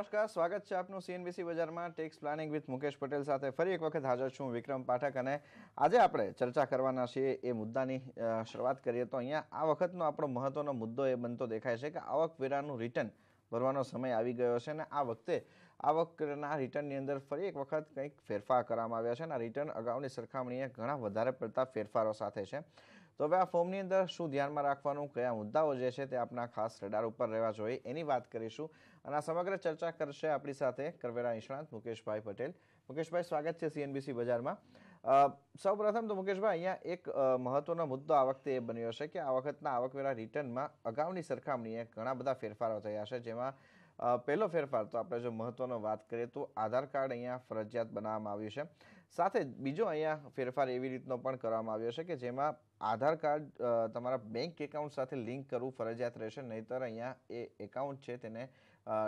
નમસ્કાર સ્વાગત છે આપનું સીએનબીસી બજારમાં tax planning with Mukesh Patel સાથે ફરી એક વખત હાજર છું વિક્રમ પાઠક અને આજે આપણે ચર્ચા કરવાના છીએ એ મુદ્દાની શરૂઆત કરીએ તો અહીંયા આ વખતનો આપણો મહત્વનો મુદ્દો એ બનતો દેખાય છે કે આવકવેરાનું રિટર્ન ભરવાનો સમય આવી ગયો છે અને આ વખતે આવકના રિટર્નની અંદર ફરી એક વખત કંઈક ફેરફાર કરવામાં આવ્યા છે અને આ રિટર્ન અગાઉની સરખામણીએ ઘણા વધારે પડતા ફેરફારો સાથે છે તો હવે આ ફોર્મની અંદર શું ધ્યાનમાં રાખવાનું કયા મુદ્દાઓ જે છે તે આપના ખાસ રડાર ઉપર રહેવા જોઈએ એની વાત કરીશું અને આ સમગ્ર ચર્ચા કરશે આપણી સાથે કરવેરા નિષ્ણાંત મુકેશભાઈ પટેલ મુકેશભાઈ સ્વાગત છે સીએનબીસી બજારમાં સૌ પ્રથમ તો મુકેશભાઈ અહીંયા એક મહત્વનો મુદ્દો આ વખતે એ બન્યો છે કે આ વખતના આવકવેરા રિટર્નમાં અગાઉની સરખામણીએ ઘણા બધા ફેરફારો થયા છે જેમાં પહેલો ફેરફાર તો આપણે જો મહત્વનો વાત કરીએ તો આધાર કાર્ડ અહીંયા ફરજિયાત બનાવવામાં આવ્યું છે સાથે જ બીજો અહીંયા ફેરફાર એવી રીતનો પણ કરવામાં આવ્યો છે કે જેમાં આધાર કાર્ડ તમારા બેંક એકાઉન્ટ સાથે લિંક કરવું ફરજિયાત રહેશે નહીતર અહીંયા એ એકાઉન્ટ છે તેને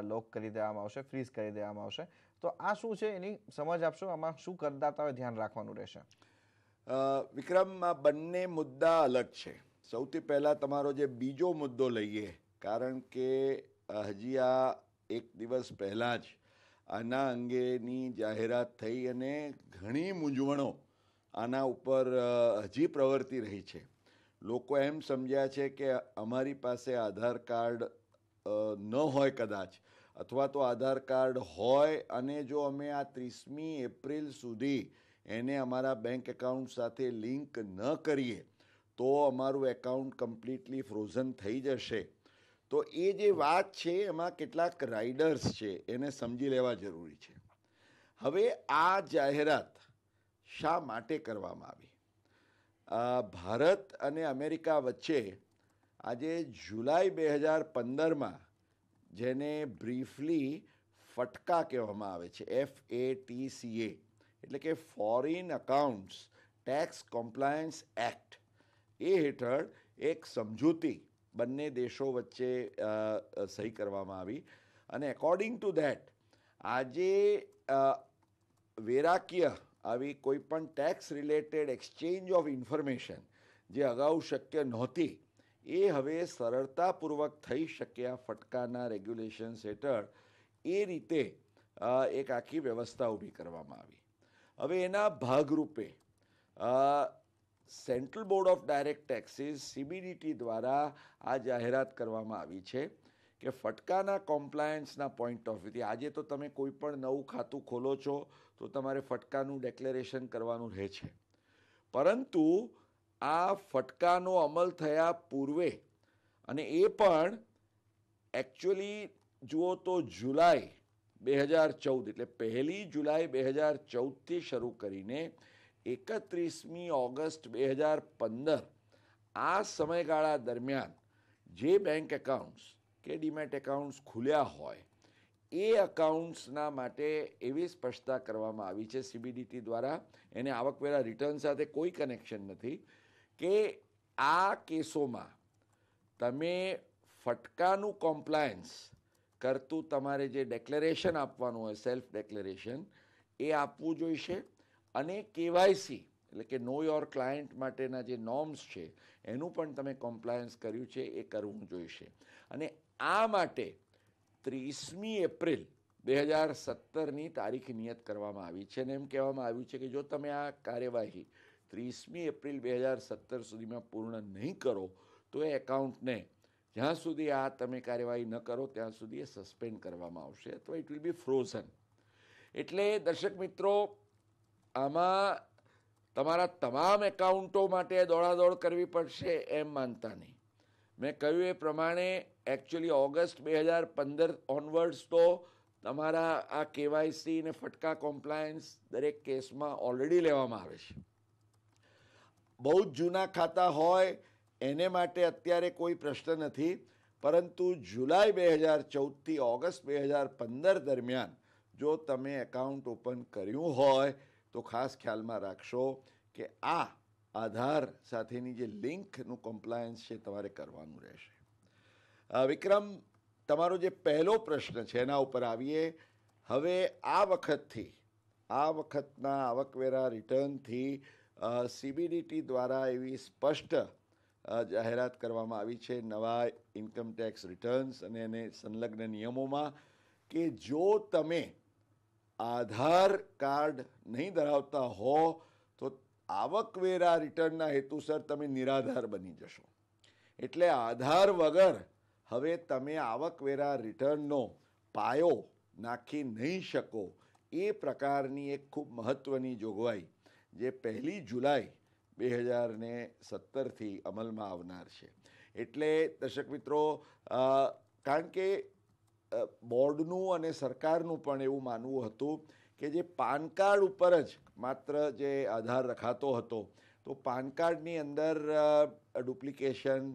લોક કરી દેવામાં આવશે ફ્રીઝ કરી દેવામાં આવશે તો આ શું છે એની સમજ આપશો આમાં શું કરદાતાઓએ ધ્યાન રાખવાનું રહેશે વિક્રમ આ બંને મુદ્દા અલગ છે સૌથી પહેલાં તમારો જે બીજો મુદ્દો લઈએ કારણ કે હજી આ એક દિવસ પહેલાં જ આના અંગેની જાહેરાત થઈ અને ઘણી મૂંઝવણો આના ઉપર હજી પ્રવર્તી રહી છે લોકો એમ સમજ્યા છે કે અમારી પાસે આધાર કાર્ડ ન હોય કદાચ અથવા તો આધાર કાર્ડ હોય અને જો અમે આ ત્રીસમી એપ્રિલ સુધી એને અમારા બેંક એકાઉન્ટ સાથે લિંક ન કરીએ તો અમારું એકાઉન્ટ કમ્પ્લીટલી ફ્રોઝન થઈ જશે તો એ જે વાત છે એમાં કેટલાક રાઇડર્સ છે એને સમજી લેવા જરૂરી છે હવે આ જાહેરાત શા માટે કરવામાં આવી ભારત અને અમેરિકા વચ્ચે આજે જુલાઈ બે હજાર પંદરમાં જેને બ્રીફલી ફટકા કહેવામાં આવે છે F A T C A એટલે કે foreign accounts tax compliance act એ હેઠળ એક સમજૂતી બંને દેશો વચ્ચે સહી કરવામાં આવી અને એકોર્ડિંગ ટુ ધેટ આજે વેરાકીય આવી કોઈપણ tax related exchange of information જે અગાઉ શક્ય નહોતી એ હવે સરળતાપૂર્વક થઈ શક્યા ફટકાના રેગ્યુલેશન્સ હેઠળ એ રીતે એક આખી વ્યવસ્થા ઊભી કરવામાં આવી હવે એના ભાગરૂપે central board of direct taxes CBDT દ્વારા આ જાહેરાત કરવામાં આવી છે કે ફટકાના કોમ્પ્લાયન્સના પોઈન્ટ ઓફ વ્યૂથી આજે તો તમે કોઈ પણ નવું ખાતું ખોલો છો તો તમારે ફટકાનું ડેક્લેરેશન કરવાનું રહે છે પરંતુ આ ફટકાનો અમલ થયા પૂર્વે અને એ પણ એકચ્યુઅલી જુઓ તો જુલાઈ બે હજાર ચૌદ એટલે પહેલી જુલાઈ બે હજાર ચૌદથી શરૂ કરીને એકત્રીસમી ઓગસ્ટ બે હજાર પંદર આ સમયગાળા દરમિયાન જે બેંક એકાઉન્ટ્સ કે ડીમેટ એકાઉન્ટ્સ ખુલ્યા હોય એ અકાઉન્ટ્સના માટે એવી સ્પષ્ટતા કરવામાં આવી છે સીબીડીટી દ્વારા એને આવકવેરા રિટર્ન સાથે કોઈ કનેક્શન નથી કે આ કેસોમાં તમે ફટકાનું કોમ્પ્લાયન્સ કરતું તમારે જે ડેક્લેરેશન આપવાનું હોય સેલ્ફ ડેક્લેરેશન એ આપવું જોઈશે અને કેવાયસી એટલે કે નો યોર ક્લાયન્ટ માટેના જે નોર્મ્સ છે એનું પણ તમે કોમ્પ્લાયન્સ કર્યું છે એ કરવું જોઈશે અને આ માટે ત્રીસમી એપ્રિલ બે હજાર સત્તરની તારીખ નિયત કરવામાં આવી છે અને એમ કહેવામાં આવ્યું છે કે જો તમે આ કાર્યવાહી ત્રીસમી એપ્રિલ બે હજાર સત્તર સુધીમાં પૂર્ણ નહીં કરો તો એ એકાઉન્ટને જ્યાં સુધી આ તમે કાર્યવાહી ન કરો ત્યાં સુધી એ સસ્પેન્ડ કરવામાં આવશે અથવા ઇટ વિલ બી ફ્રોઝન એટલે દર્શક મિત્રો આમાં તમારા તમામ એકાઉન્ટો માટે દોડાદોડ કરવી પડશે એમ માનતા નહીં મેં કહ્યું એ પ્રમાણે એકચ્યુઅલી ઓગસ્ટ બે હજાર પંદર ઓનવર્ડ્સ તો તમારા આ કેવાયસી ને ફટકા કોમ્પ્લાયન્સ દરેક કેસમાં ઓલરેડી લેવામાં આવે છે બહુ જ જૂના ખાતા હોય એને માટે અત્યારે કોઈ પ્રશ્ન નથી પરંતુ જુલાઈ બે હજાર ચૌદથી ઓગસ્ટ બે હજાર પંદર દરમિયાન જો તમે એકાઉન્ટ ઓપન કર્યું હોય તો ખાસ ખ્યાલમાં રાખશો કે આ આધાર સાથેની જે લિંકનું કોમ્પ્લાયન્સ છે તમારે કરવાનું રહેશે વિક્રમ તમારો જે પહેલો પ્રશ્ન છે એના ઉપર આવીએ હવે આ વખતથી આ વખતના આવકવેરા રિટર્નથી સીબીડીટી દ્વારા એવી સ્પષ્ટ જાહેરાત કરવામાં આવી છે નવા ઇન્કમ ટેક્સ રિટર્ન્સ અને એને સંલગ્ન નિયમોમાં કે જો તમે આધાર કાર્ડ નહીં ધરાવતા હો આવકવેરા રિટર્નના હેતુસર તમે નિરાધાર બની જશો એટલે આધાર વગર હવે તમે આવકવેરા રિટર્નનો પાયો નાખી નહીં શકો એ પ્રકારની એક ખૂબ મહત્ત્વની જોગવાઈ જે પહેલી જુલાઈ બે હજાર ને સત્તરથી અમલમાં આવનાર છે એટલે દર્શક મિત્રો કારણ કે બોર્ડનું અને સરકારનું પણ એવું માનવું હતું કે જે પાન કાર્ડ ઉપર જ માત્ર જે આધાર રખાતો હતો તો પાન કાર્ડની અંદર ડુપ્લિકેશન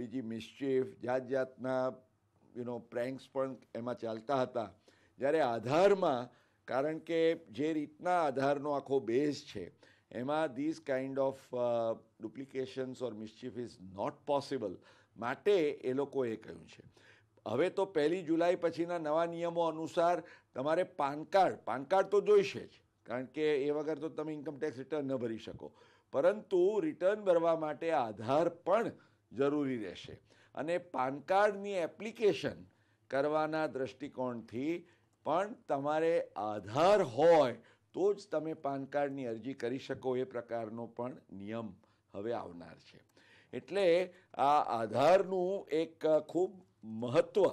બીજી મિસચીફ જાત જાતના યુનો પ્રેન્ક્સ પણ એમાં ચાલતા હતા જ્યારે આધારમાં કારણ કે જે રીતના આધારનો આખો બેઝ છે એમાં this kind of duplications or mischief is not possible માટે એ લોકોએ કહ્યું છે હવે તો પહેલી જુલાઈ પછીના નવા નિયમો અનુસાર તમારે પાન કાર્ડ પાન કાર્ડ તો જોઈશે જ કારણ કે એ વગર તો તમે ઇન્કમટેક્સ રિટર્ન ન ભરી શકો પરંતુ રિટર્ન ભરવા માટે આધાર પણ જરૂરી રહેશે અને પાન કાર્ડની એપ્લિકેશન કરવાના દૃષ્ટિકોણથી પણ તમારે આધાર હોય તો જ તમે પાન કાર્ડની અરજી કરી શકો એ પ્રકારનો પણ નિયમ હવે આવનાર છે એટલે આ આધારનું એક ખૂબ મહત્ત્વ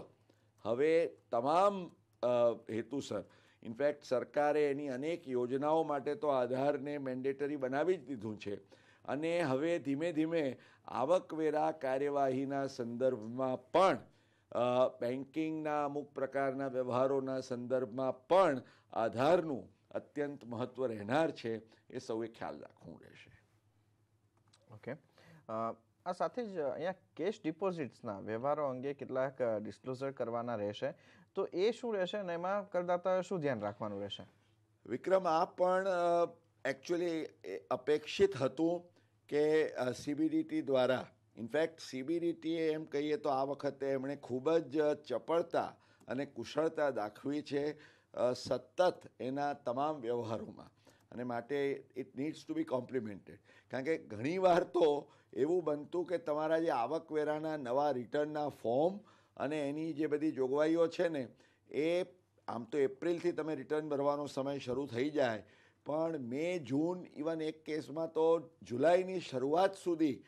હવે તમામ હેતુસર ઇનફેક્ટ સરકારે એની અનેક યોજનાઓ માટે તો આધારને મેન્ડેટરી બનાવી જ દીધું છે અને હવે ધીમે ધીમે આવકવેરા કાર્યવાહીના સંદર્ભમાં પણ બેન્કિંગના અમુક પ્રકારના વ્યવહારોના સંદર્ભમાં પણ આધારનું અત્યંત મહત્ત્વ રહેનાર છે એ સૌએ ખ્યાલ રાખવું રહેશે ઓકે આ સાથે જ અહીંયા કેશ ડિપોઝિટ્સના વ્યવહારો અંગે કેટલાક ડિસ્ક્લોઝર કરવાના રહેશે તો એ શું રહેશે અને એમાં કરદાતાએ શું ધ્યાન રાખવાનું રહેશે વિક્રમ આ પણ એકચ્યુઅલી અપેક્ષિત હતું કે સીબીડીટી દ્વારા ઇનફેક્ટ સીબીડીટીએ એમ કહીએ તો આ વખતે એમણે ખૂબ જ ચપળતા અને કુશળતા દાખવી છે સતત એના તમામ વ્યવહારોમાં અને માટે it needs to be complemented કારણ કે ઘણીવાર તો એવું બનતું કે તમારા જે આવકવેરાના નવા રિટર્નના ફોર્મ અને એની જે બધી જોગવાઈઓ છે ને એ આમ તો એપ્રિલથી તમે રિટર્ન ભરવાનો સમય શરૂ થઈ જાય પણ મે જૂન ઇવન એક કેસમાં તો જુલાઈની શરૂઆત સુધી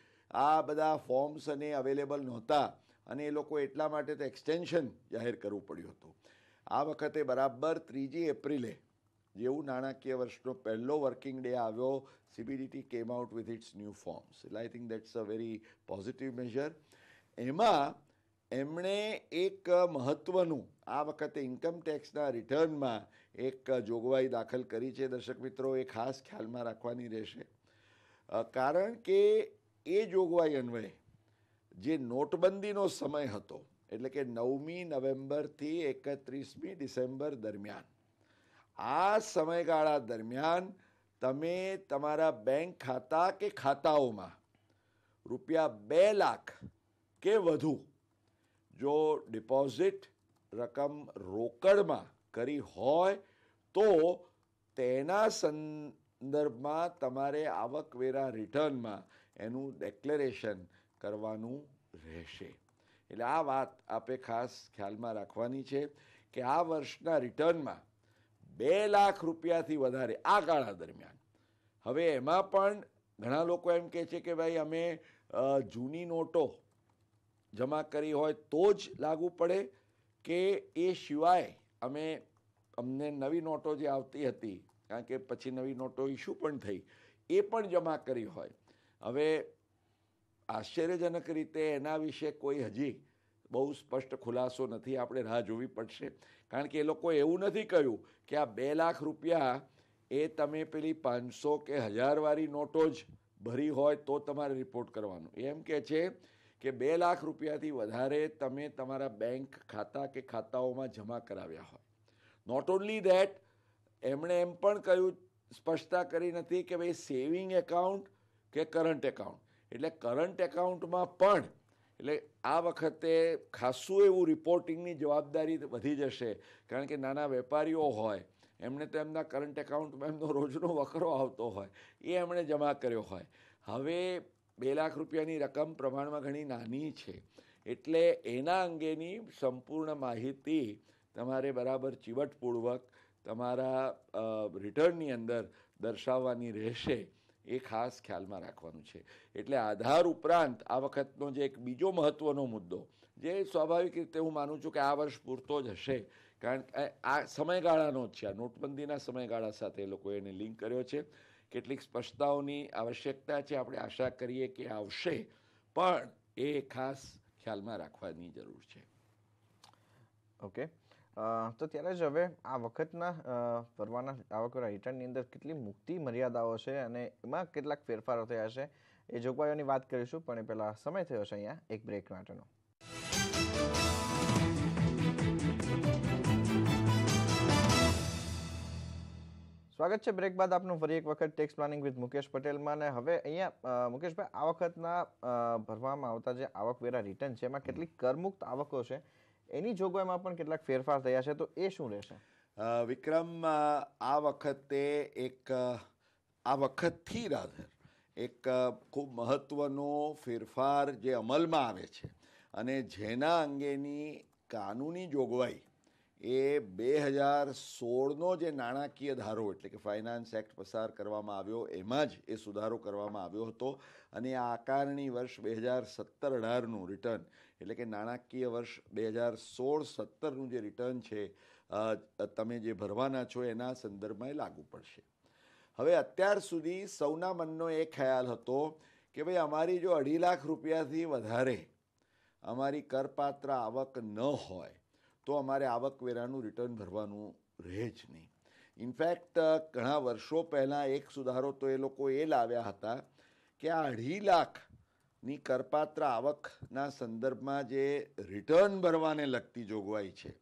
આ બધા ફોર્મ્સ અને અવેલેબલ નહોતા અને એ લોકો એટલા માટે તો એક્સટેન્શન જાહેર કરવું પડ્યું હતું આ વખતે બરાબર ત્રીજી એપ્રિલે જેવું નાણાકીય વર્ષનો પહેલો વર્કિંગ ડે આવ્યો CBDT came out with its new forms એટલે I think that's a very positive major એમાં એમણે એક મહત્ત્વનું આ વખતે ઇન્કમટેક્સના રિટર્નમાં એક જોગવાઈ દાખલ કરી છે દર્શક મિત્રો એ ખાસ ખ્યાલમાં રાખવાની રહેશે કારણ કે એ જોગવાઈ અન્વયે જે નોટબંધીનો સમય હતો એટલે કે નવમી નવેમ્બરથી એકત્રીસમી ડિસેમ્બર દરમિયાન આ સમયગાળા દરમિયાન તમે તમારા બેંક ખાતા કે ખાતાઓમાં રૂપિયા બે લાખ કે વધુ જો ડિપોઝિટ રકમ રોકડમાં કરી હોય તો તેના સંદર્ભમાં તમારે આવકવેરા રિટર્નમાં એનું ડેક્લેરેશન કરવાનું રહેશે એટલે આ વાત આપે ખાસ ખ્યાલમાં રાખવાની છે કે આ વર્ષના રિટર્નમાં બે લાખ રૂપિયાથી વધારે આ ગાળા દરમિયાન હવે એમાં પણ ઘણા લોકો એમ કહે છે કે ભાઈ અમે જૂની નોટો જમા કરી હોય તો જ લાગુ પડે કે એ સિવાય અમે અમને નવી નોટો જે આવતી હતી કારણ કે પછી નવી નોટો ઇસ્યુ પણ થઈ એ પણ જમા કરી હોય હવે આશ્ચર્યજનક રીતે એના વિશે કોઈ હજી બહુ સ્પષ્ટ ખુલાસો નથી આપણે રાહ જોવી પડશે કારણ કે એ લોકો એવું નથી કહ્યું કે આ બે લાખ રૂપિયા એ તમે પેલી પાંચસો કે હજારવાળી નોટો જ ભરી હોય તો તમારે રિપોર્ટ કરવાનું એમ કે છે કે બે લાખ રૂપિયાથી વધારે તમે તમારા બેંક ખાતા કે ખાતાઓમાં જમા કરાવ્યા હોય નોટ ઓન્લી દેટ એમણે એમ પણ કહ્યું સ્પષ્ટતા કરી નથી કે ભાઈ સેવિંગ એકાઉન્ટ કે કરંટ એકાઉન્ટ એટલે કરંટ એકાઉન્ટમાં પણ એટલે આ વખતે ખાસું એવું રિપોર્ટિંગની જવાબદારી વધી જશે કારણ કે નાના વેપારીઓ હોય એમણે તો એમના કરંટ એકાઉન્ટમાં એમનો રોજનો વકરો આવતો હોય એ એમણે જમા કર્યો હોય હવે બે લાખ રૂપિયાની રકમ પ્રમાણમાં ઘણી નાની છે એટલે એના અંગેની સંપૂર્ણ માહિતી તમારે બરાબર ચીવટપૂર્વક તમારા રિટર્નની અંદર દર્શાવવાની રહેશે એ ખાસ ખ્યાલમાં રાખવાનું છે એટલે આધાર ઉપરાંત આ વખતનો જે એક બીજો મહત્ત્વનો મુદ્દો જે સ્વાભાવિક રીતે હું માનું છું કે આ વર્ષ પૂરતો જ હશે કારણ કે આ સમયગાળાનો જ છે આ નોટબંધીના સમયગાળા સાથે એ લોકોએ એને લિંક કર્યો છે કેટલીક સ્પષ્ટતાઓની આવશ્યકતા છે આપણે આશા કરીએ કે આવશે પણ એ ખાસ ખ્યાલમાં રાખવાની જરૂર છે ઓકે તો ત્યારે જ હવે આ વખતના ફરવાના આવકવેરા રિટર્નની અંદર કેટલી મુક્તિ મર્યાદાઓ છે અને એમાં કેટલાક ફેરફારો થયા છે એ જોગવાઈઓની વાત કરીશું પણ એ પહેલાં સમય થયો છે અહીંયા એક બ્રેક માટેનો સ્વાગત છે બ્રેક બાદ આપનું ફરી એક વખત ટેક્સ પ્લાનિંગ વિથ મુકેશ પટેલમાં ને હવે અહીંયા મુકેશભાઈ આ વખતના ભરવામાં આવતા જે આવકવેરા રિટર્ન છે એમાં કેટલીક કરમુક્ત આવકો છે એની જોગવાઈમાં પણ કેટલાક ફેરફાર થયા છે તો એ શું રહેશે વિક્રમ આ વખતે એક આ વખતથી રાધર એક ખૂબ મહત્ત્વનો ફેરફાર જે અમલમાં આવે છે અને જેના અંગેની કાનૂની જોગવાઈ એ બે હજાર સોળનો જે નાણાકીય ધારો એટલે કે ફાઇનાન્સ એક્ટ પસાર કરવામાં આવ્યો એમાં જ એ સુધારો કરવામાં આવ્યો હતો અને આ આકારણી વર્ષ બે હજાર સત્તર અઢારનું રિટર્ન એટલે કે નાણાકીય વર્ષ બે હજાર સોળ સત્તરનું જે રિટર્ન છે તમે જે ભરવાના છો એના સંદર્ભમાં એ લાગુ પડશે હવે અત્યાર સુધી સૌના મનનો એ ખ્યાલ હતો કે ભાઈ અમારી જો અઢી લાખ રૂપિયાથી વધારે અમારી કરપાત્ર આવક ન હોય તો અમારે આવકવેરાનું રિટર્ન ભરવાનું રહે જ નહીં ઇનફેક્ટ ઘણા વર્ષો પહેલાં એક સુધારો તો એ લોકો એ લાવ્યા હતા કે આ અઢી લાખની કરપાત્ર આવકના સંદર્ભમાં જે રિટર્ન ભરવાને લગતી જોગવાઈ છે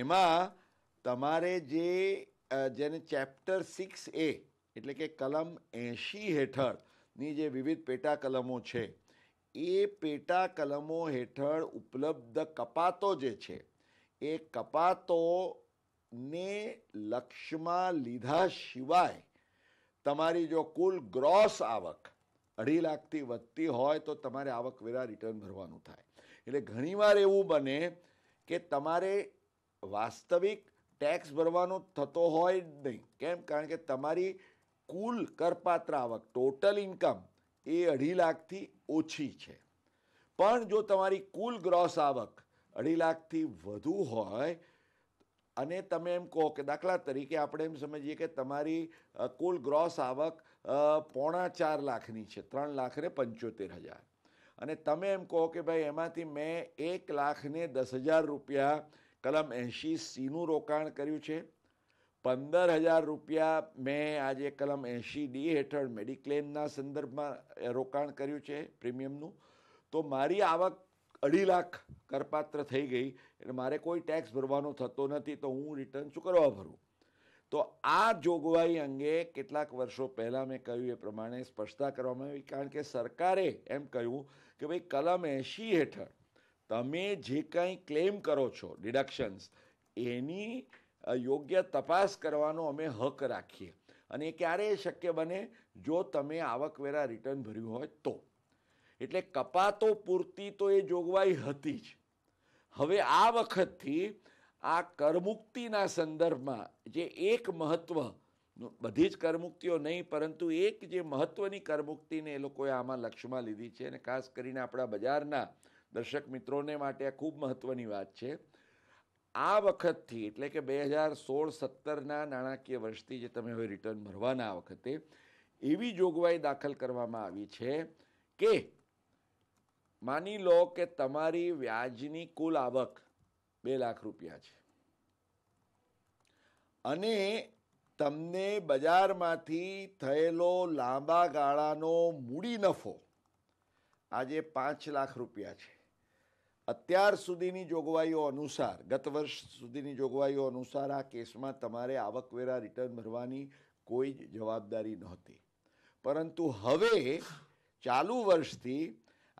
એમાં તમારે જે જેને ચેપ્ટર સિક્સ એ એટલે કે કલમ એંશી હેઠળની જે વિવિધ પેટા કલમો છે એ પેટા કલમો હેઠળ ઉપલબ્ધ કપાતો જે છે એ કપાતોને લક્ષમાં લીધા સિવાય તમારી જો કુલ ગ્રોસ આવક અઢી લાખથી વધતી હોય તો તમારે આવકવેરા રિટર્ન ભરવાનું થાય એટલે ઘણીવાર એવું બને કે તમારે વાસ્તવિક ટેક્સ ભરવાનું થતો હોય નહીં કેમ કારણ કે તમારી કુલ કરપાત્ર આવક ટોટલ ઇન્કમ એ અઢી લાખથી ઓછી છે પણ જો તમારી કુલ ગ્રોસ આવક અઢી લાખથી વધુ હોય અને તમે એમ કહો કે દાખલા તરીકે આપણે એમ સમજીએ કે તમારી કુલ ગ્રોસ આવક પોણા ચાર લાખની છે ત્રણ લાખ ને પંચોતેર હજાર અને તમે એમ કહો કે ભાઈ એમાંથી મેં એક લાખને દસ હજાર રૂપિયા કલમ એંશી સીનું રોકાણ કર્યું છે પંદર હજાર રૂપિયા મેં આજે કલમ એંશી ડી હેઠળ મેડિક્લેમના સંદર્ભમાં રોકાણ કર્યું છે પ્રીમિયમનું તો મારી આવક અઢી લાખ કરપાત્ર થઈ ગઈ એટલે મારે કોઈ ટેક્સ ભરવાનો થતો નથી તો હું રિટર્ન ચૂકવવા ભરું તો આ જોગવાઈ અંગે કેટલાક વર્ષો પહેલાં મેં કહ્યું એ પ્રમાણે સ્પષ્ટતા કરવામાં આવી કારણ કે સરકારે એમ કહ્યું કે ભાઈ કલમ એંશી હેઠળ તમે જે કંઈ ક્લેમ કરો છો ડિડક્શન્સ એની યોગ્ય તપાસ કરવાનો અમે હક રાખીએ અને એ ક્યારે શક્ય બને જો તમે આવકવેરા રિટર્ન ભર્યું હોય તો એટલે કપાતો પૂરતી તો એ જોગવાઈ હતી જ હવે આ વખતથી આ કરમુક્તિના સંદર્ભમાં જે એક મહત્ત્વ બધી જ કરમુક્તિઓ નહીં પરંતુ એક જે મહત્ત્વની કરમુક્તિને એ લોકોએ આમાં લક્ષ્યમાં લીધી છે અને ખાસ કરીને આપણા બજારના દર્શક મિત્રોને માટે આ ખૂબ મહત્ત્વની વાત છે આ વખતથી એટલે કે બે હજાર સોળ સત્તરના નાણાકીય વર્ષથી જે તમે હવે રિટર્ન ભરવાના આ વખતે એવી જોગવાઈ દાખલ કરવામાં આવી છે કે માની લો કે તમારી વ્યાજની કુલ આવક બે લાખ રૂપિયા છે અને તમને બજારમાંથી થયેલો લાંબા ગાળાનો મૂડી નફો આજે પાંચ લાખ રૂપિયા છે અત્યાર સુધીની જોગવાઈઓ અનુસાર ગત વર્ષ સુધીની જોગવાઈઓ અનુસાર આ કેસમાં તમારે આવકવેરા રિટર્ન ભરવાની કોઈ જ જવાબદારી નહોતી પરંતુ હવે ચાલુ વર્ષથી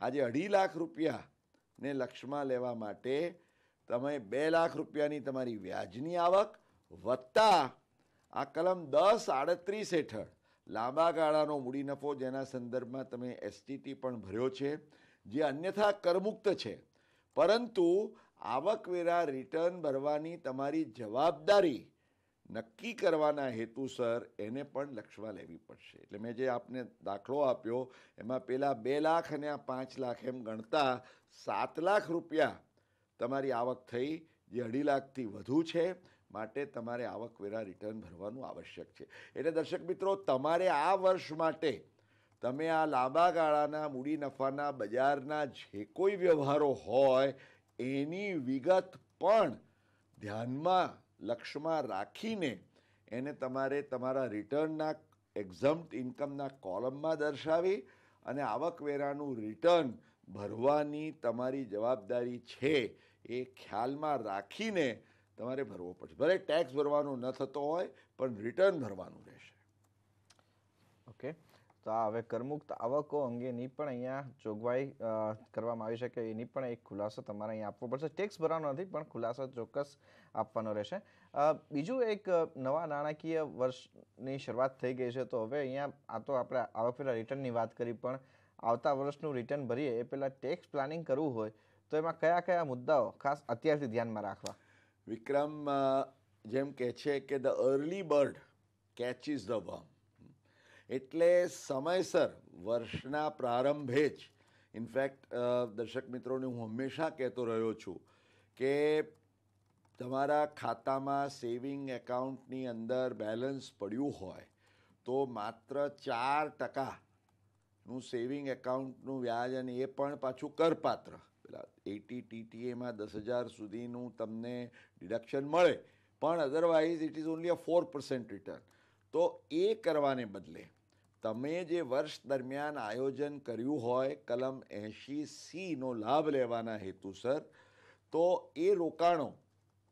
આજે અઢી લાખ રૂપિયાને લક્ષમાં લેવા માટે તમે બે લાખ રૂપિયાની તમારી વ્યાજની આવક વત્તા આ કલમ દસ આડત્રીસ હેઠળ લાંબા ગાળાનો મૂડી નફો જેના સંદર્ભમાં તમે એસટીટી પણ ભર્યો છે જે અન્યથા કરમુક્ત છે પરંતુ આવકવેરા રિટર્ન ભરવાની તમારી જવાબદારી નક્કી કરવાના હેતુસર એને પણ લક્ષમાં લેવી પડશે એટલે મેં જે આપને દાખલો આપ્યો એમાં પહેલાં બે લાખ અને આ પાંચ લાખ એમ ગણતા સાત લાખ રૂપિયા તમારી આવક થઈ જે અઢી લાખથી વધુ છે માટે તમારે આવકવેરા રિટર્ન ભરવાનું આવશ્યક છે એટલે દર્શક મિત્રો તમારે આ વર્ષ માટે તમે આ લાંબા ગાળાના મૂડી નફાના બજારના જે કોઈ વ્યવહારો હોય એની વિગત પણ ધ્યાનમાં લક્ષ્યમાં રાખીને એને તમારે તમારા રિટર્નના એક્ઝમ્પ્ટ ઇન્કમના કોલમમાં દર્શાવી અને આવકવેરાનું રિટર્ન ભરવાની તમારી જવાબદારી છે એ ખ્યાલમાં રાખીને તમારે ભરવો પડશે ભલે ટેક્સ ભરવાનો ન થતો હોય પણ રિટર્ન ભરવાનું તો આ હવે કરમુક્ત આવકો અંગેની પણ અહીંયા જોગવાઈ કરવામાં આવી છે કે એની પણ એક ખુલાસો તમારે અહીંયા આપવો પડશે ટેક્સ ભરવાનો નથી પણ ખુલાસો ચોક્કસ આપવાનો રહેશે બીજું એક નવા નાણાકીય વર્ષની શરૂઆત થઈ ગઈ છે તો હવે અહીંયા આ તો આપણે આવકવેરા રિટર્નની વાત કરી પણ આવતા વર્ષનું રિટર્ન ભરીએ એ પહેલાં ટેક્સ પ્લાનિંગ કરવું હોય તો એમાં કયા કયા મુદ્દાઓ ખાસ અત્યારથી ધ્યાનમાં રાખવા વિક્રમ જેમ કહે છે કે the early bird catch is the worm એટલે સમયસર વર્ષના પ્રારંભે જ ઇનફેક્ટ દર્શક મિત્રોને હું હંમેશા કહેતો રહ્યો છું કે તમારા ખાતામાં સેવિંગ એકાઉન્ટની અંદર બેલેન્સ પડ્યું હોય તો માત્ર ચાર ટકાનું સેવિંગ એકાઉન્ટનું વ્યાજ અને એ પણ પાછું કરપાત્ર પેલા એટી ટીટીએમાં દસ હજાર સુધીનું તમને ડિડક્શન મળે પણ otherwise it is only a four percent return તો એ કરવાને બદલે તમે જે વર્ષ દરમિયાન આયોજન કર્યું હોય કલમ એંશી સીનો લાભ લેવાના હેતુસર તો એ રોકાણો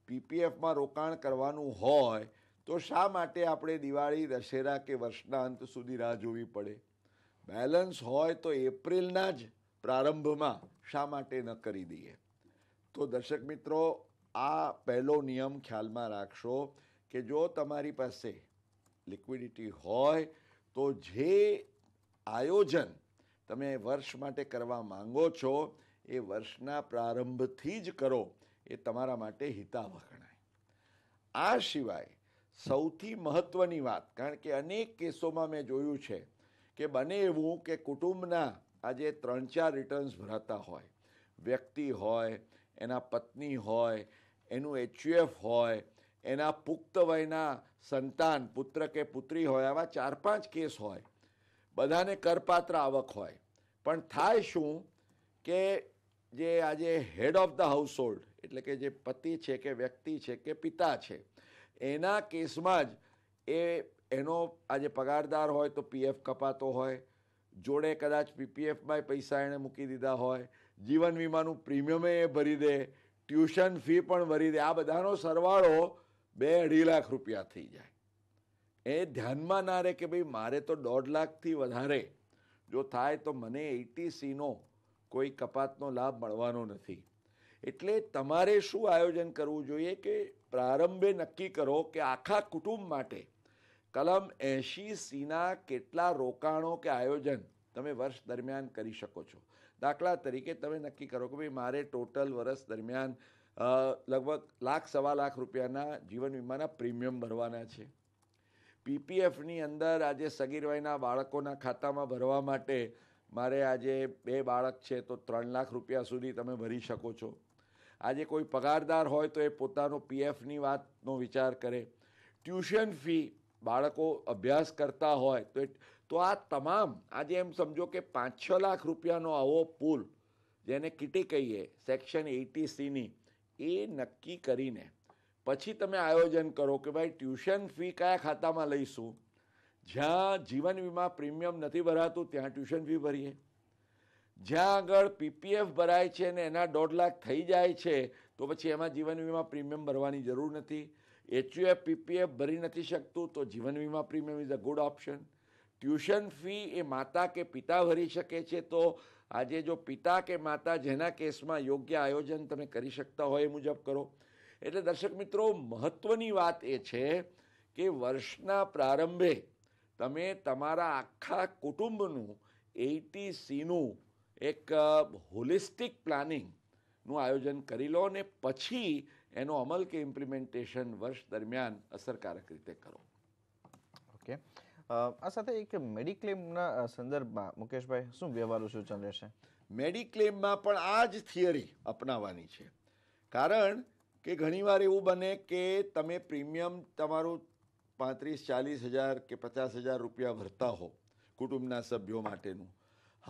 પીપીએફમાં રોકાણ કરવાનું હોય તો શા માટે આપણે દિવાળી દશેરા કે વર્ષના અંત સુધી રાહ જોવી પડે બેલેન્સ હોય તો એપ્રિલના જ પ્રારંભમાં શા માટે ન કરી દઈએ તો દર્શક મિત્રો આ પહેલો નિયમ ખ્યાલમાં રાખશો કે જો તમારી પાસે લિક્વિડિટી હોય તો જે આયોજન તમે વર્ષ માટે કરવા માંગો છો એ વર્ષના પ્રારંભથી જ કરો એ તમારા માટે હિતાવહ ગણાય આ સિવાય સૌથી મહત્ત્વની વાત કારણ કે અનેક કેસોમાં મેં જોયું છે કે બને એવું કે કુટુંબના આજે ત્રણ ચાર રિટર્ન્સ ભરાતા હોય વ્યક્તિ હોય એના પત્ની હોય એનું એચયુએફ હોય એના પુખ્ત વયના સંતાન પુત્ર કે પુત્રી હોય આવા ચાર પાંચ કેસ હોય બધાને કરપાત્ર આવક હોય પણ થાય શું કે જે આજે head of the household એટલે કે જે પતિ છે કે વ્યક્તિ છે કે પિતા છે એના કેસમાં જ એ એનો આજે પગારદાર હોય તો પીએફ કપાતો હોય જોડે કદાચ પીપીએફમાં પૈસા એણે મૂકી દીધા હોય જીવન વીમાનું પ્રીમિયમે એ ભરી દે ટ્યુશન ફી પણ ભરી દે આ બધાનો સરવાળો બે અઢી લાખ રૂપિયા થઈ જાય એ ધ્યાનમાં ના રહે કે ભાઈ મારે તો દોઢ લાખથી વધારે જો થાય તો મને સીનો કોઈ કપાતનો લાભ મળવાનો નથી એટલે તમારે શું આયોજન કરવું જોઈએ કે પ્રારંભે નક્કી કરો કે આખા કુટુંબ માટે કલમ એંશી સીના કેટલા રોકાણો કે આયોજન તમે વર્ષ દરમિયાન કરી શકો છો દાખલા તરીકે તમે નક્કી કરો કે ભાઈ મારે ટોટલ વર્ષ દરમિયાન લગભગ લાખ સવા લાખ રૂપિયાના જીવન વીમાના પ્રીમિયમ ભરવાના છે પીપીએફની અંદર આજે સગીરવાઈના બાળકોના ખાતામાં ભરવા માટે મારે આજે બે બાળક છે તો ત્રણ લાખ રૂપિયા સુધી તમે ભરી શકો છો આજે કોઈ પગારદાર હોય તો એ પોતાનો પીએફની વાતનો વિચાર કરે ટ્યુશન ફી બાળકો અભ્યાસ કરતા હોય તો તો આ તમામ આજે એમ સમજો કે પાંચ છ લાખ રૂપિયાનો આવો પુલ જેને કીટી કહીએ સેક્શન એટી સીની એ નક્કી કરીને પછી તમે આયોજન કરો કે ભાઈ ટ્યુશન ફી કયા ખાતામાં લઈશું જ્યાં જીવન વીમા પ્રીમિયમ નથી ભરાતું ત્યાં ટ્યુશન ફી ભરીએ જ્યાં આગળ પીપીએફ ભરાય છે અને એના દોઢ લાખ થઈ જાય છે તો પછી એમાં જીવન વીમા પ્રીમિયમ ભરવાની જરૂર નથી એચયુએફ પીપીએફ ભરી નથી શકતું તો જીવન વીમા premium is a good option tuition fee એ માતા કે પિતા ભરી શકે છે તો આજે જો પિતા કે માતા જેના કેસમાં યોગ્ય આયોજન તમે કરી શકતા હોય એ મુજબ કરો એટલે દર્શક મિત્રો મહત્ત્વની વાત એ છે કે વર્ષના પ્રારંભે તમે તમારા આખા કુટુંબનું એટીસીનું એક હોલિસ્ટિક પ્લાનિંગનું આયોજન કરી લો અને પછી એનો અમલ કે ઇમ્પ્લિમેન્ટેશન વર્ષ દરમિયાન અસરકારક રીતે કરો આ સાથે એક મેડિક્લેમના સંદર્ભમાં મુકેશભાઈ શું વ્યવહારુ સૂચન રહેશે મેડિક્લેમમાં પણ આ જ થિયરી અપનાવવાની છે કારણ કે ઘણીવાર એવું બને કે તમે પ્રીમિયમ તમારું પાંત્રીસ ચાલીસ હજાર કે પચાસ હજાર રૂપિયા ભરતા હો કુટુંબના સભ્યો માટેનું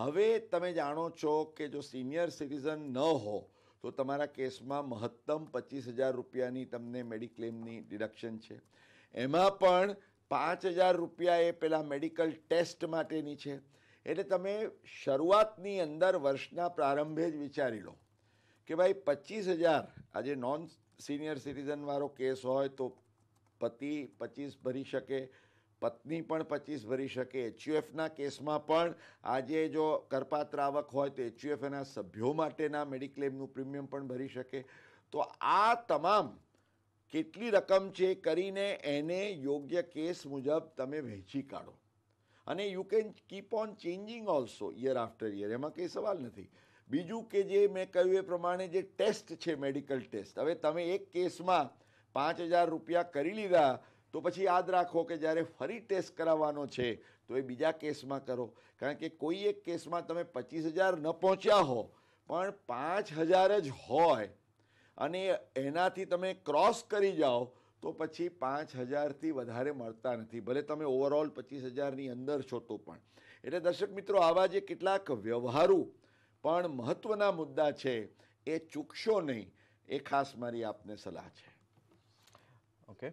હવે તમે જાણો છો કે જો સિનિયર સિટીઝન ન હો તો તમારા કેસમાં મહત્તમ પચીસ હજાર રૂપિયાની તમને મેડિક્લેમની ડિડક્શન છે એમાં પણ પાંચ હજાર રૂપિયા એ પેલા મેડિકલ ટેસ્ટ માટેની છે એટલે તમે શરૂઆતની અંદર વર્ષના પ્રારંભે જ વિચારી લો કે ભાઈ પચીસ હજાર આજે નોન સિનિયર સિટીઝનવાળો કેસ હોય તો પતિ પચીસ ભરી શકે પત્ની પણ પચીસ ભરી શકે એચયુએફના કેસમાં પણ આજે જો કરપાત્ર આવક હોય તો એચયુએફ એના સભ્યો માટેના મેડિક્લેમનું પ્રીમિયમ પણ ભરી શકે તો આ તમામ કેટલી રકમ છે કરીને એને યોગ્ય કેસ મુજબ તમે વહેંચી કાઢો અને you can keep on changing also year after year એમાં કંઈ સવાલ નથી બીજું કે જે મેં કહ્યું એ પ્રમાણે જે ટેસ્ટ છે મેડિકલ ટેસ્ટ હવે તમે એક કેસમાં પાંચ હજાર રૂપિયા કરી લીધા તો પછી યાદ રાખો કે જ્યારે ફરી ટેસ્ટ કરાવવાનો છે તો એ બીજા કેસમાં કરો કારણ કે કોઈ એક કેસમાં તમે પચીસ હજાર ન પહોંચ્યા હો પણ પાંચ હજાર જ હોય અને એનાથી તમે ક્રોસ કરી જાઓ તો પછી પાંચ હજારથી વધારે મળતા નથી ભલે તમે ઓવરઓલ પચીસ હજારની અંદર છો તો પણ એટલે દર્શક મિત્રો આવા જે કેટલાક વ્યવહારુ પણ મહત્ત્વના મુદ્દા છે એ ચૂકશો નહીં એ ખાસ મારી આપને સલાહ છે ઓકે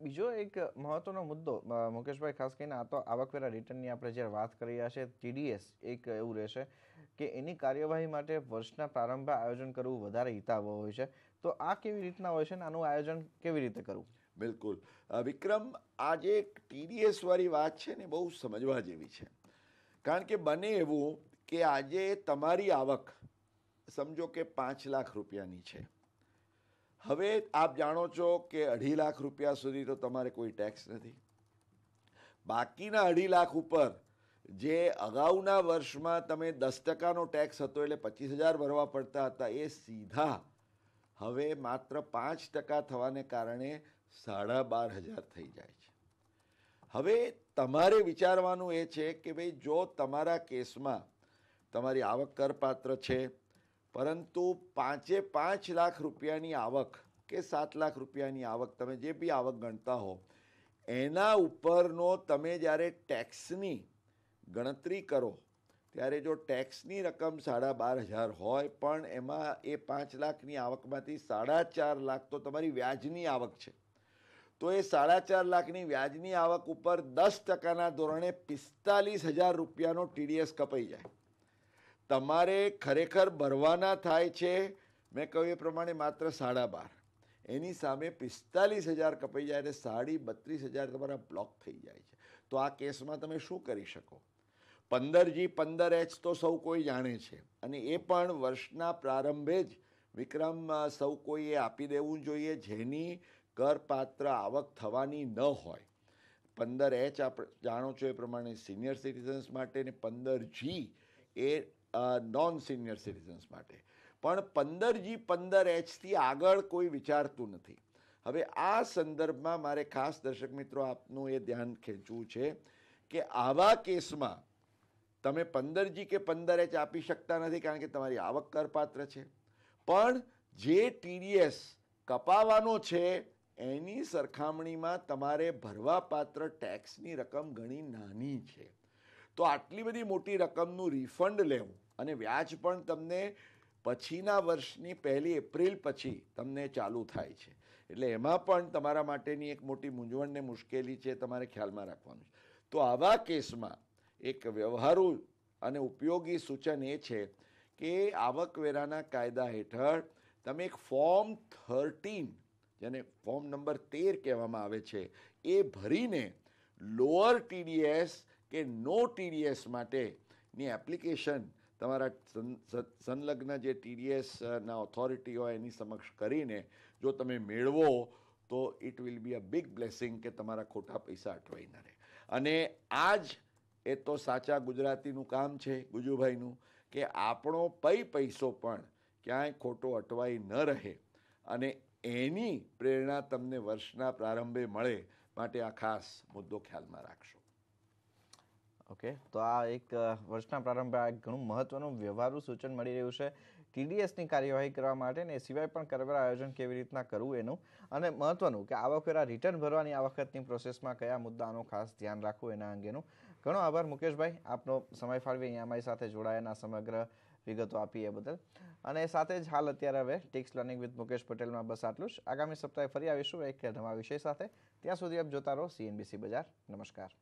બીજો એક મહત્વનો મુદ્દો મુકેશભાઈ ખાસ કરીને આ તો આવકવેરા રિટર્નની આપણે જ્યારે વાત કરી રહ્યા છે ટીડીએસ એક એવું રહેશે કે એની કાર્યવાહી માટે વર્ષના પ્રારંભે આયોજન કરવું વધારે હિતાવહ હોય છે તો આ કેવી રીતના હોય છે ને આનું આયોજન કેવી રીતે કરવું બિલકુલ વિક્રમ આ જે ટીડીએસવાળી વાત છે ને બહુ સમજવા જેવી છે કારણ કે બને એવું કે આજે તમારી આવક સમજો કે પાંચ લાખ રૂપિયાની છે હવે આપ જાણો છો કે અઢી લાખ રૂપિયા સુધી તો તમારે કોઈ ટેક્સ નથી બાકીના અઢી લાખ ઉપર જે અગાઉના વર્ષમાં તમે દસ ટકાનો ટેક્સ હતો એટલે પચીસ હજાર ભરવા પડતા હતા એ સીધા હવે માત્ર પાંચ ટકા થવાને કારણે સાડા બાર હજાર થઈ જાય છે હવે તમારે વિચારવાનું એ છે કે ભાઈ જો તમારા કેસમાં તમારી આવક કરપાત્ર છે પરંતુ પાંચે પાંચ લાખ રૂપિયાની આવક કે સાત લાખ રૂપિયાની આવક તમે જે બી આવક ગણતા હો એના ઉપરનો તમે જ્યારે ટેક્સની ગણતરી કરો ત્યારે જો ટેક્સની રકમ સાડા બાર હજાર હોય પણ એમાં એ પાંચ લાખની આવકમાંથી સાડા ચાર લાખ તો તમારી વ્યાજની આવક છે તો એ સાડા ચાર લાખની વ્યાજની આવક ઉપર દસ ટકાના ધોરણે પિસ્તાલીસ હજાર રૂપિયાનો ટીડીએસ કપાઈ જાય તમારે ખરેખર ભરવાના થાય છે મેં કહ્યું એ પ્રમાણે માત્ર સાડા બાર એની સામે પિસ્તાલીસ હજાર કપાઈ જાય અને સાડી બત્રીસ હજાર તમારા બ્લોક થઈ જાય છે તો આ કેસમાં તમે શું કરી શકો પંદર જી પંદર એચ તો સૌ કોઈ જાણે છે અને એ પણ વર્ષના પ્રારંભે જ વિક્રમ સૌ કોઈએ આપી દેવું જોઈએ જેની કરપાત્ર આવક થવાની ન હોય પંદર એચ આપણે જાણો છો એ પ્રમાણે સિનિયર સિટીઝન્સ માટે ને પંદર જી એ નોન સિનિયર સિટીઝન્સ માટે પણ પંદર જી પંદર એચથી આગળ કોઈ વિચારતું નથી હવે આ સંદર્ભમાં મારે ખાસ દર્શક મિત્રો આપનું એ ધ્યાન ખેંચવું છે કે આવા કેસમાં તમે પંદર જી કે પંદર એચ આપી શકતા નથી કારણ કે તમારી આવક કરપાત્ર છે પણ જે ટીડીએસ કપાવાનો છે એની સરખામણીમાં તમારે ભરવાપાત્ર ટેક્સની રકમ ઘણી નાની છે તો આટલી બધી મોટી રકમનું રિફંડ લેવું અને વ્યાજ પણ તમને પછીના વર્ષની પહેલી એપ્રિલ પછી તમને ચાલુ થાય છે એટલે એમાં પણ તમારા માટેની એક મોટી મૂંઝવણને મુશ્કેલી છે તમારે ખ્યાલમાં રાખવાનું છે તો આવા કેસમાં એક વ્યવહારુ અને ઉપયોગી સૂચન એ છે કે આવકવેરાના કાયદા હેઠળ તમે એક ફોર્મ થર્ટીન જેને ફોર્મ નંબર તેર કહેવામાં આવે છે એ ભરીને લોઅર ટીડીએસ કે નો ટીડીએસ માટેની એપ્લિકેશન તમારા સંલગ્ન જે ટીડીએસના ઓથોરિટી હોય એની સમક્ષ કરીને જો તમે મેળવો તો it will be a big blessing કે તમારા ખોટા પૈસા અટવાઈ ન રહે અને આ જ એ તો સાચા ગુજરાતીનું કામ છે ગુજુભાઈનું કે આપણો પૈ પૈસો પણ ક્યાંય ખોટો અટવાઈ ન રહે અને એની પ્રેરણા તમને વર્ષના પ્રારંભે મળે માટે આ ખાસ મુદ્દો ખ્યાલમાં રાખશો ઓકે તો આ એક વર્ષના પ્રારંભે આ ઘણું મહત્વનું વ્યવહારુ સૂચન મળી રહ્યું છે ટીડીએસની કાર્યવાહી કરવા માટે ને એ સિવાય પણ કરવેરા આયોજન કેવી રીતના કરવું એનું અને મહત્વનું કે આવકવેરા રિટર્ન ભરવાની આ વખતની પ્રોસેસમાં કયા મુદ્દાનું ખાસ ધ્યાન રાખવું એના અંગેનું ઘણો આભાર મુકેશભાઈ આપનો સમય ફાળવી અહીંયા અમારી સાથે જોડાયાના સમગ્ર વિગતો આપી એ બદલ અને સાથે જ હાલ અત્યારે હવે ટેક્સ લર્નિંગ વિથ મુકેશ પટેલમાં બસ આટલું જ આગામી સપ્તાહે ફરી આવીશું એક નવા વિષય સાથે ત્યાં સુધી આપ જોતા રહો સીએનબીસી બજાર નમસ્કાર